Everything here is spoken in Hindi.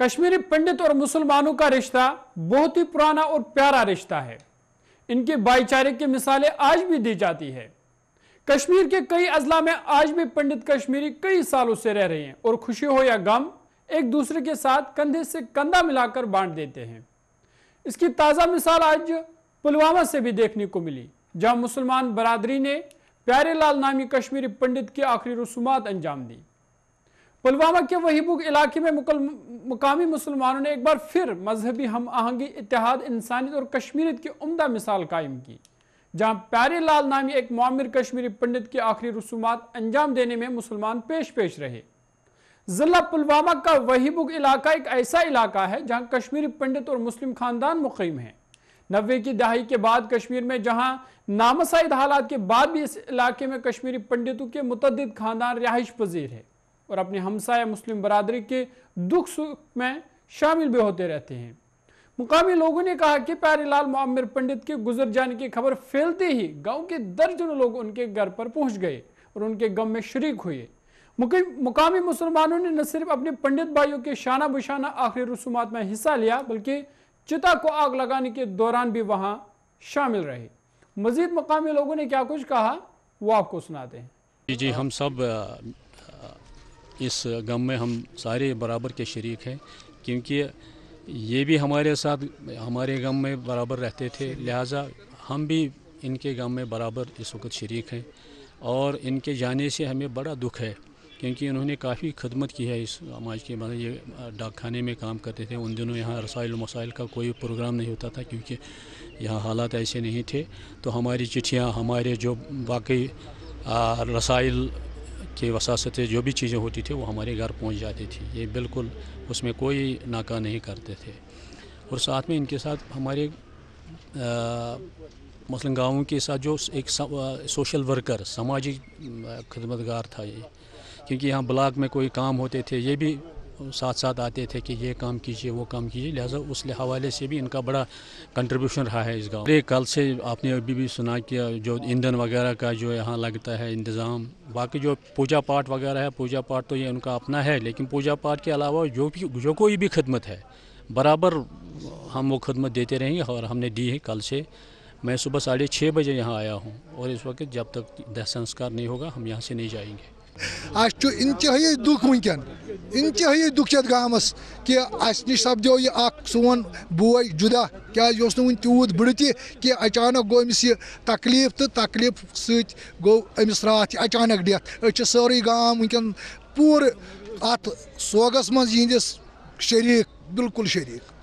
कश्मीरी पंडित और मुसलमानों का रिश्ता बहुत ही पुराना और प्यारा रिश्ता है इनके भाईचारे की मिसालें आज भी दी जाती है कश्मीर के कई अजला में आज भी पंडित कश्मीरी कई सालों से रह रहे हैं और खुशी हो या गम एक दूसरे के साथ कंधे से कंधा मिलाकर बांट देते हैं इसकी ताज़ा मिसाल आज पुलवामा से भी देखने को मिली जहां मुसलमान बरादरी ने प्यारे लाल नामी कश्मीरी पंडित की आखिरी रसूमात अंजाम दी पुलवामा के वहीबुग इलाके में मुकल मुकामी मुसलमानों ने एक बार फिर मजहबी हम आहंगी इतिहाद इंसानियत और कश्मीरियत की उमदा मिसाल कायम की जहां प्यारे लाल नामी एक मामिर कश्मीरी पंडित की आखिरी रसूमात अंजाम देने में मुसलमान पेश पेश रहे जिला पुलवामा का वहीबुग इलाका एक ऐसा इलाका है जहां कश्मीरी पंडित और मुस्लिम खानदान मुकीम हैं नब्बे की दहाई के बाद कश्मीर में जहां नामसाइद हालात के बाद भी इस इलाके में कश्मीरी पंडितों के मुतद खानदान रिहाइश पजीर है और अपने हमसाय मुस्लिम बरदरी के दुख सुख में शामिल भी होते रहते हैं मुकामी लोगों ने कहा कि लाल मामिर पंडित के गुजर जाने की खबर फैलते ही गांव के दर्जनों लोग उनके घर पर पहुंच गए और उनके गम में शरीक हुए मुकामी मुसलमानों ने न सिर्फ अपने पंडित भाइयों के शाना बुशाना आखिरी रसूमात में हिस्सा लिया बल्कि चिता को आग लगाने के दौरान भी वहाँ शामिल रहे मजीद मकामी लोगों ने क्या कुछ कहा वो आपको सुनाते हैं जी जी हम सब इस गम में हम सारे बराबर के शरीक हैं क्योंकि ये भी हमारे साथ हमारे गम में बराबर रहते थे लिहाजा हम भी इनके गम में बराबर इस वक्त शरीक हैं और इनके जाने से हमें बड़ा दुख है क्योंकि इन्होंने काफ़ी खदमत की है इस समाज के मतलब ये डाक खाने में काम करते थे उन दिनों यहाँ रसाइल मसाइल का कोई प्रोग्राम नहीं होता था क्योंकि यहाँ हालात ऐसे नहीं थे तो हमारी चिट्ठियाँ हमारे जो वाकई रसाइल के वसासतें जो भी चीज़ें होती थी वो हमारे घर पहुंच जाती थी ये बिल्कुल उसमें कोई नाका नहीं करते थे और साथ में इनके साथ हमारे मसलन गाँव के साथ जो एक सोशल वर्कर सामाजिक खदमतगार था ये क्योंकि यहाँ ब्लॉक में कोई काम होते थे ये भी साथ साथ आते थे कि ये काम कीजिए वो काम कीजिए लिहाजा उस हवाले से भी इनका बड़ा कंट्रीब्यूशन रहा है इस गाँव अरे कल से आपने अभी भी सुना कि जो ईंधन वगैरह का जो यहाँ लगता है इंतज़ाम बाकी जो पूजा पाठ वगैरह है पूजा पाठ तो ये उनका अपना है लेकिन पूजा पाठ के अलावा जो भी जो कोई भी खदमत है बराबर हम वो खदमत देते रहेंगे और हमने दी है कल से मैं सुबह साढ़े छः बजे यहाँ आया हूँ और इस वक्त जब तक दह संस्कार नहीं होगा हम यहाँ से नहीं जाएंगे इंतहाई दुख वनकन इंतहाई दुख ये गाम कि अस नश सपदो सोन बोय जुदा क्या वन तूत बड़ ती कि अचानक गो अमिस तकलीफ तो तकलीफ सो अमिस रात अचानक डेथ सारे गाम वनकन पूर अत सोगस मज यहदिस शरीक बिल्कुल शरीक